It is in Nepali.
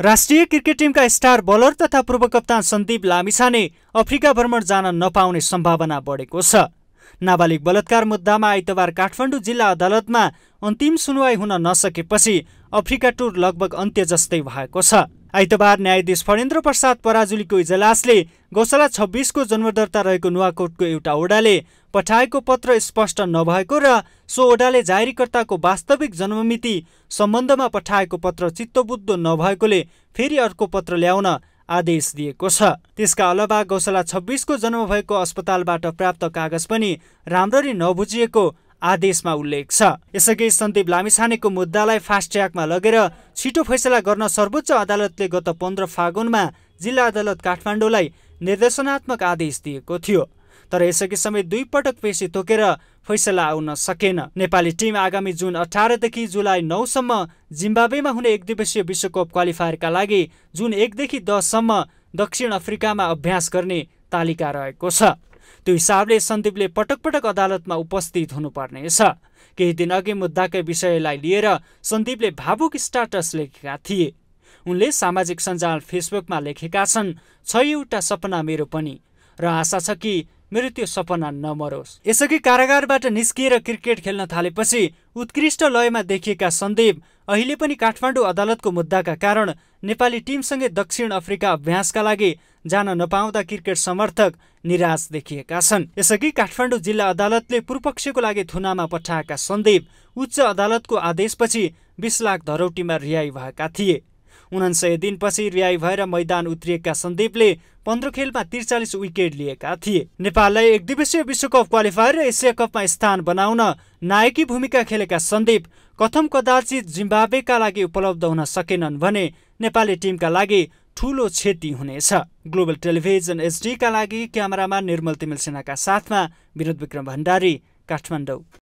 राष्ट्रिय क्रिकेट टिमका स्टार बलर तथा पूर्व कप्तान सन्दीप लामिछाने अफ्रिका भ्रमण जान नपाउने सम्भावना बढेको छ नाबालिग बलात्कार मुद्दामा आइतबार काठमाडौँ जिल्ला अदालतमा अन्तिम सुनवाई हुन नसकेपछि अफ्रिका टुर लगभग अन्त्य जस्तै भएको छ आइतबार न्यायाधीश फणेन्द्र प्रसाद पराजुलीको इजलासले गौशाला छब्बिसको जन्मदर्ता रहेको नुवाकोटको एउटा ओडाले पठाएको पत्र स्पष्ट नभएको र सो ओडाले जारीकर्ताको वास्तविक जन्ममिति सम्बन्धमा पठाएको पत्र चित्तबुद्ध नभएकोले फेरि अर्को पत्र ल्याउन आदेश दिएको छ त्यसका अलावा गौशाला छब्बिसको जन्म भएको अस्पतालबाट प्राप्त कागज पनि राम्ररी नबुझिएको आदेशमा उल्लेख छ यसअघि सन्दीप लामिछानेको मुद्दालाई फास्ट ट्र्याकमा लगेर छिटो फैसला गर्न सर्वोच्च अदालतले गत पन्ध्र फागुनमा जिल्ला अदालत काठमाडौँलाई निर्देशनात्मक आदेश दिएको थियो तर यसअघि समेत पटक पेशी तोकेर फैसला आउन सकेन नेपाली टिम आगामी जुन अठारदेखि जुलाई नौसम्म जिम्बावेमा हुने एक दिवसीय विश्वकप क्वालिफायरका लागि जुन एकदेखि दससम्म दक्षिण अफ्रिकामा अभ्यास गर्ने तालिका रहेको छ त्यो हिसाबले सन्दीपले पटक पटक अदालतमा उपस्थित हुनुपर्नेछ केही दिनअघि मुद्दाकै विषयलाई लिएर सन्दीपले भावुक स्टाटस लेखेका थिए उनले सामाजिक सञ्जाल फेसबुकमा लेखेका छन् छवटा सपना मेरो पनि र आशा छ कि मेरो त्यो सपना नमरोस् यसअघि कारागारबाट निस्किएर क्रिकेट खेल्न थालेपछि उत्कृष्ट लयमा देखिएका सन्दीप अहिले पनि काठमाडौँ अदालतको मुद्दाका कारण नेपाली टिमसँगै दक्षिण अफ्रिका अभ्यासका लागि जान नपाउँदा क्रिकेट समर्थक निराश देखिएका छन् यसअघि काठमाडौँ जिल्ला अदालतले पूर्वपक्षको लागि थुनामा पठाएका सन्दीप उच्च अदालतको आदेशपछि बिस लाख धरौटीमा रिहाई भएका थिए उनान्सय दिनपछि रिहाई भएर मैदान उत्रिएका सन्दीपले पन्ध्र खेलमा त्रिचालिस विकेट लिएका थिए नेपाललाई एक दिवसीय विश्वकप क्वालिफायर र एसिया कपमा स्थान बनाउन नायकी भूमिका खेलेका सन्दीप कथम कदाचित जिम्बाब्वेका लागि उपलब्ध हुन सकेनन् भने नेपाली टिमका लागि ठूलो क्षति हुनेछ ग्लोबल टेलिभिजन एचडीका लागि क्यामेरामा निर्मल तिमिल सेनाका साथमा विरोध विक्रम भण्डारी काठमाडौँ